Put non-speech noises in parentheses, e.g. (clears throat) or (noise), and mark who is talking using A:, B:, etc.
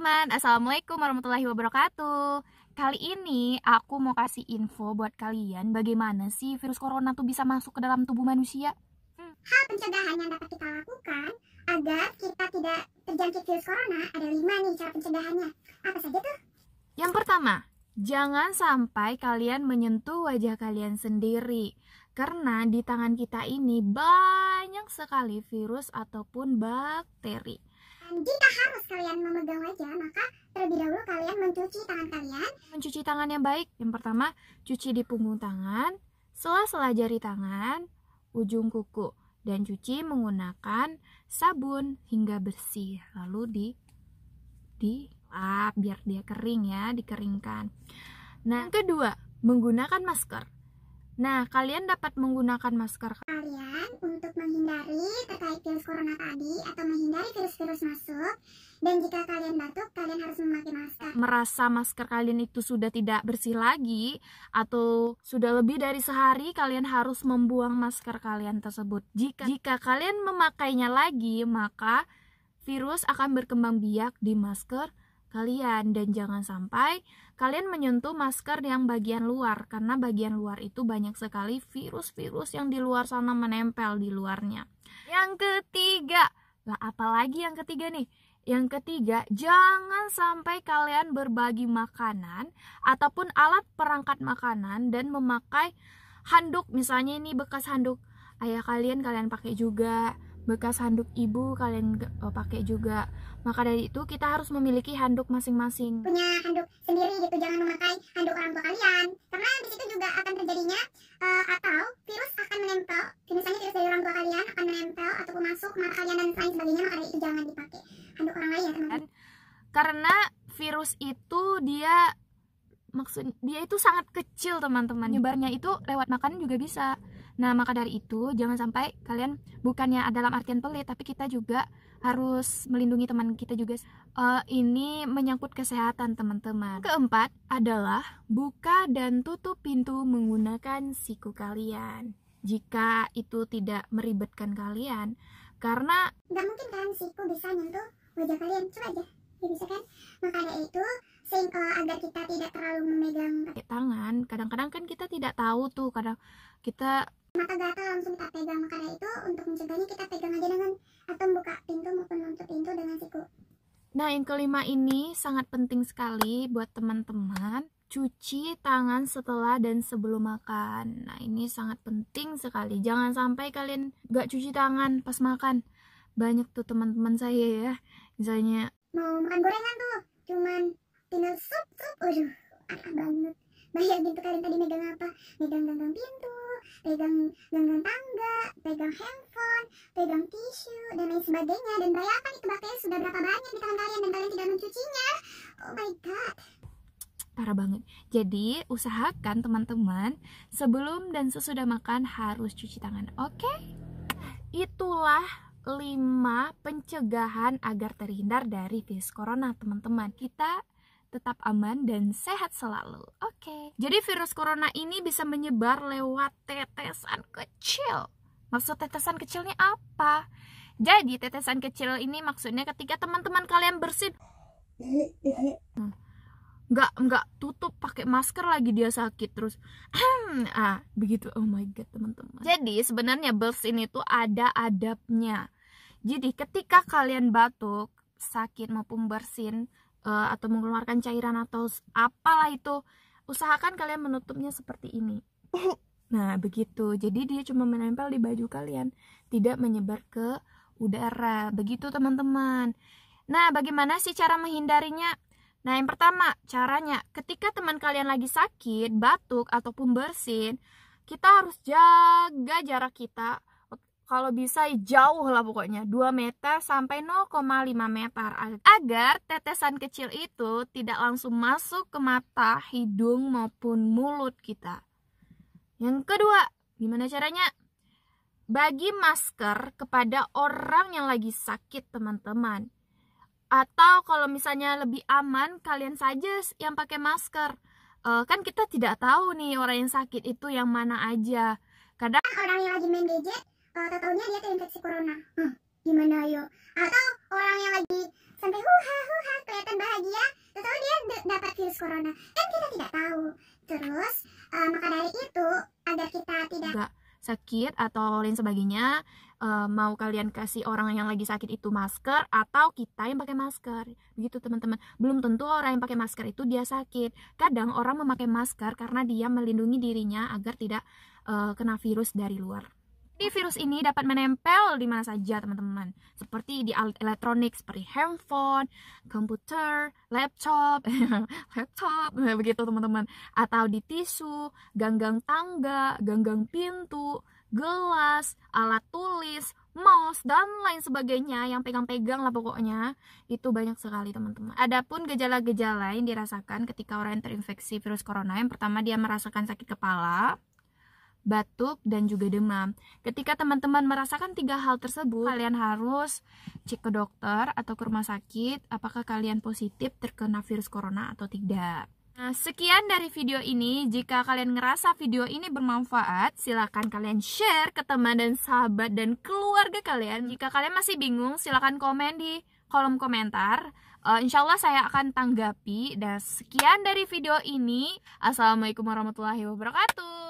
A: teman-teman, Assalamualaikum warahmatullahi wabarakatuh Kali ini aku mau kasih info buat kalian bagaimana sih virus corona tuh bisa masuk ke dalam tubuh manusia hmm. Hal pencegahan yang dapat kita lakukan agar kita tidak terjangkit virus corona ada lima nih cara pencegahannya Apa saja tuh? Yang pertama, jangan sampai kalian menyentuh wajah kalian sendiri Karena di tangan kita ini banyak sekali virus ataupun bakteri jika harus kalian memegang wajah, maka terlebih dahulu kalian mencuci tangan kalian. Mencuci tangan yang baik, yang pertama cuci di punggung tangan, sela-sela jari tangan, ujung kuku, dan cuci menggunakan sabun hingga bersih. Lalu di di lap ah, biar dia kering ya, dikeringkan. Nah, yang kedua, menggunakan masker. Nah, kalian dapat menggunakan masker kalian untuk
B: menghindari terkait virus corona tadi atau menghindari virus-virus masuk dan jika
A: kalian batuk kalian harus memakai masker. Merasa masker kalian itu sudah tidak bersih lagi atau sudah lebih dari sehari kalian harus membuang masker kalian tersebut. Jika jika kalian memakainya lagi maka virus akan berkembang biak di masker kalian dan jangan sampai kalian menyentuh masker yang bagian luar karena bagian luar itu banyak sekali virus-virus yang di luar sana menempel di luarnya. Yang ketiga, lah apalagi yang ketiga nih? Yang ketiga, jangan sampai kalian berbagi makanan ataupun alat perangkat makanan dan memakai handuk misalnya ini bekas handuk ayah kalian kalian pakai juga bekas handuk ibu kalian e, pakai juga. Maka dari itu kita harus memiliki handuk masing-masing. Punya handuk sendiri gitu, jangan memakai handuk orang tua kalian.
B: Karena di situ juga akan terjadinya uh, atau virus akan menempel. Misalnya virus dari orang tua kalian akan menempel ataupun masuk ke mata kalian dan lain sebagainya. Maka dari itu jangan dipakai handuk orang lain ya teman-teman.
A: Karena virus itu dia maksud dia itu sangat kecil teman-teman. Nyebarnya itu lewat makan juga bisa Nah, maka dari itu, jangan sampai kalian bukannya dalam artian pelit, tapi kita juga harus melindungi teman kita juga. Uh, ini menyangkut kesehatan teman-teman. Keempat adalah buka dan tutup pintu menggunakan siku kalian. Jika itu tidak meribetkan kalian, karena nggak mungkin kan siku bisa nyentuh wajah kalian, coba aja,
B: ya bisa kan? Maka dari itu, sehingga agar kita tidak terlalu memegang tangan. Kadang-kadang kan kita tidak tahu tuh, kadang kita maka gatal langsung kita pegang maka itu
A: untuk mencegahnya kita pegang aja dengan atau buka pintu maupun menutup pintu dengan siku nah yang kelima ini sangat penting sekali buat teman-teman cuci tangan setelah dan sebelum makan nah ini sangat penting sekali jangan sampai kalian gak cuci tangan pas makan banyak tuh teman-teman saya ya misalnya mau makan gorengan tuh cuman tinggal sup sup aduh parah banget bayangin
B: tuh kalian tadi megang apa megang gagang pintu pegang ganggang tangga, pegang handphone, pegang tisu dan lain sebagainya dan bayangkan itu bakteri sudah berapa banyak di tangan kalian dan kalian
A: tidak mencucinya. Oh my god parah banget. Jadi, usahakan teman-teman sebelum dan sesudah makan harus cuci tangan. Oke? Okay? Itulah lima pencegahan agar terhindar dari virus corona, teman-teman. Kita tetap aman dan sehat selalu. Oke. Okay. Jadi virus corona ini bisa menyebar lewat tetesan kecil. Maksud tetesan kecilnya apa? Jadi tetesan kecil ini maksudnya ketika teman-teman kalian bersin hmm. nggak nggak tutup pakai masker lagi dia sakit terus (clears throat) ah begitu oh my god teman-teman jadi sebenarnya bersin itu ada adabnya jadi ketika kalian batuk sakit maupun bersin uh, atau mengeluarkan cairan atau apalah itu usahakan kalian menutupnya seperti ini nah begitu jadi dia cuma menempel di baju kalian tidak menyebar ke udara begitu teman-teman nah bagaimana sih cara menghindarinya Nah, yang pertama, caranya ketika teman kalian lagi sakit, batuk, ataupun bersin, kita harus jaga jarak kita kalau bisa jauh lah pokoknya 2 meter sampai 0,5 meter agar tetesan kecil itu tidak langsung masuk ke mata, hidung maupun mulut kita. Yang kedua, gimana caranya? Bagi masker kepada orang yang lagi sakit, teman-teman. Atau kalau misalnya lebih aman, kalian saja yang pakai masker. Uh, kan kita tidak tahu nih orang yang sakit itu yang mana aja. Kadang orang yang lagi main gadget uh, tak tahunya
B: dia terinfeksi corona hmm, gimana yuk atau orang yang lagi sampai huha huha kelihatan bahagia atau tahu dia dapat virus corona kan kita tidak tahu terus
A: uh, maka dari itu agar kita tidak Gak sakit atau lain sebagainya uh, mau kalian kasih orang yang lagi sakit itu masker atau kita yang pakai masker begitu teman-teman belum tentu orang yang pakai masker itu dia sakit kadang orang memakai masker karena dia melindungi dirinya agar tidak uh, kena virus dari luar tapi virus ini dapat menempel di mana saja teman-teman. Seperti di alat elektronik seperti handphone, komputer, laptop, (laughs) laptop (laughs) begitu teman-teman. Atau di tisu, ganggang tangga, ganggang pintu, gelas, alat tulis, mouse dan lain sebagainya yang pegang-pegang lah pokoknya itu banyak sekali teman-teman. Adapun gejala-gejala yang dirasakan ketika orang yang terinfeksi virus corona yang pertama dia merasakan sakit kepala, batuk, dan juga demam. Ketika teman-teman merasakan tiga hal tersebut, kalian harus cek ke dokter atau ke rumah sakit apakah kalian positif terkena virus corona atau tidak. Nah, sekian dari video ini. Jika kalian ngerasa video ini bermanfaat, silakan kalian share ke teman dan sahabat dan keluarga kalian. Jika kalian masih bingung, silakan komen di kolom komentar. Uh, eh, insya Allah saya akan tanggapi. Dan sekian dari video ini. Assalamualaikum warahmatullahi wabarakatuh.